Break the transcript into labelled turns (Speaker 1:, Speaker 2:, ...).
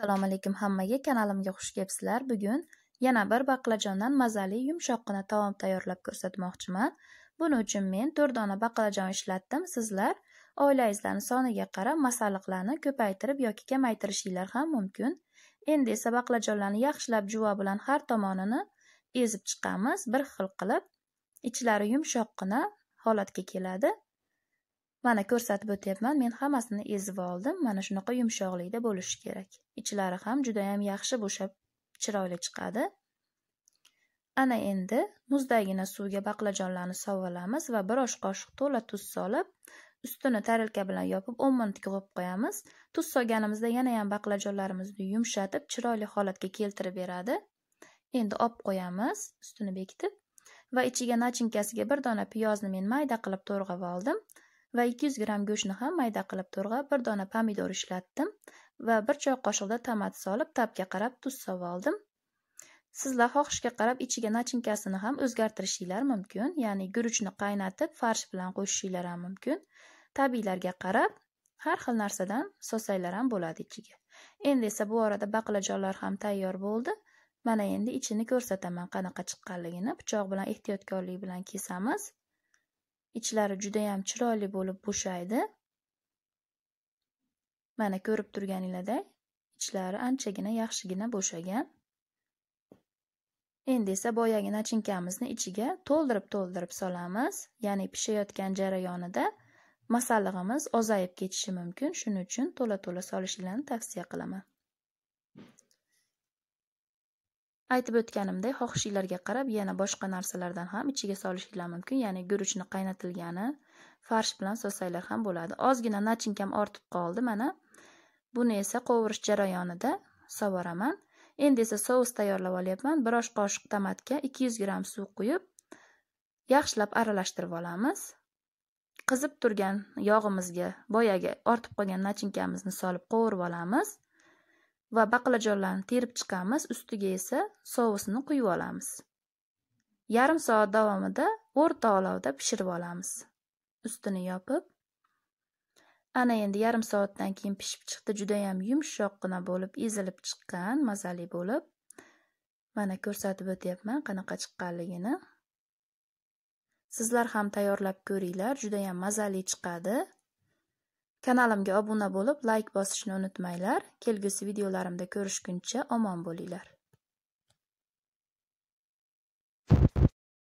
Speaker 1: assalomu alaykum hammaga kanalimga xush kelibsizlar bugun yana bir baqlajondan mazali yumshoqqina taom tayyorlab ko'rsatmoqchiman buning uchun men to'rt dona baqlajon ishlatdim sizlar oilangizlarni soniga qarab masalliqlarni ko'paytirib yoki kamaytirishinglar ham mumkin endi esa baqlajonlarni yaxshilab juva bilan har tomonini ezib chiqamiz bir xil qilib ichlari yumshoqqina holatga keladi mana ko'rsatib o'tyapman men hammasini ezib oldim mana shunaqa yumshoqlikda bo'lishi kerak ichlari ham judayam yaxshi bo'shab chiroyli chiqadi ana endi muzdagina suvga baqlajonlarni sovolamiz va bir osh qoshiq to'la tuz solib ustini tarelka bilan yopib o'n minut qo'yib qo'yamiz tuz solganimizda yana ham baqlajonlarimizni yumshatib chiroyli holatga keltirib beradi endi olib qo'yamiz ustini bekitib va ichiga nachinkasiga bir dona piyozni men mayda qilib to'rg'ab oldim va 200 g go'shtni ham mayda qilib to'rg'ab bir dona pomidor ishlatdim va bir choy qoshiqda tomat solib tabga qarab tuz solib oldim sizlar xohishga qarab ichiga nachinkasini ham o'zgartirishinglar mumkin ya'ni guruchni qaynatib farsh bilan qo'shishinglar ham mumkin tabiiylarga qarab har xil narsadan solsanglar ham bo'ladi ichiga endi esa bu orada baqlajonlar ham tayyor bo'ldi mana endi ichini ko'rsataman qanaqa chiqqanligini pichoq bilan ehtiyotkorlik bilan kesamiz Ichlari judayam chiroyli bo'lib bo'shaydi. Mana ko'rib turganinglarday, ichlari anchagina yaxshigina bo'shagan. Endi esa boyagi nachinkamizni ichiga to'ldirib-to'ldirib solamiz, ya'ni pishayotgan jarayonida masallig'imiz ozayib ketishi mumkin. Shuning uchun to'la-to'la solishinglarni tavsiya qilaman. aytib o'tganimdek xohishinglarga qarab yana boshqa narsalardan ham ichiga solishinglar mumkin ya'ni guruchni qaynatilgani farsh bilan so'sanglar ham bo'ladi ozgina nachinkam ortib qoldi mana buni esa qovurish jarayonida soboraman endi esa sous tayyorlab olyapman bir osh qoshiq tomatga ikki yuz gramm suv quyib yaxshilab aralashtirib olamiz qizib turgan yog'imizga boyagi ortib qolgan nachinkamizni solib qovurib olamiz va baqlajonlarni terib chiqamiz, ustiga esa sousni quyib olamiz. Yarim soat davomida o'rta olovda pishirib olamiz. Ustini yopib Ana endi yarim soatdan keyin pishib chiqdi, juda ham yumshoqqina bo'lib, ezilib chiqqan, mazali bo'lib. Mana ko'rsatib o'tyapman qanaqa chiqqanligini. Sizlar ham tayyorlab ko'ringlar, juda ham mazali chiqadi. Kanalimga obuna bo'lib, like bosishni unutmanglar. Kelgusi videolarimda ko'rishguncha omon bo'linglar.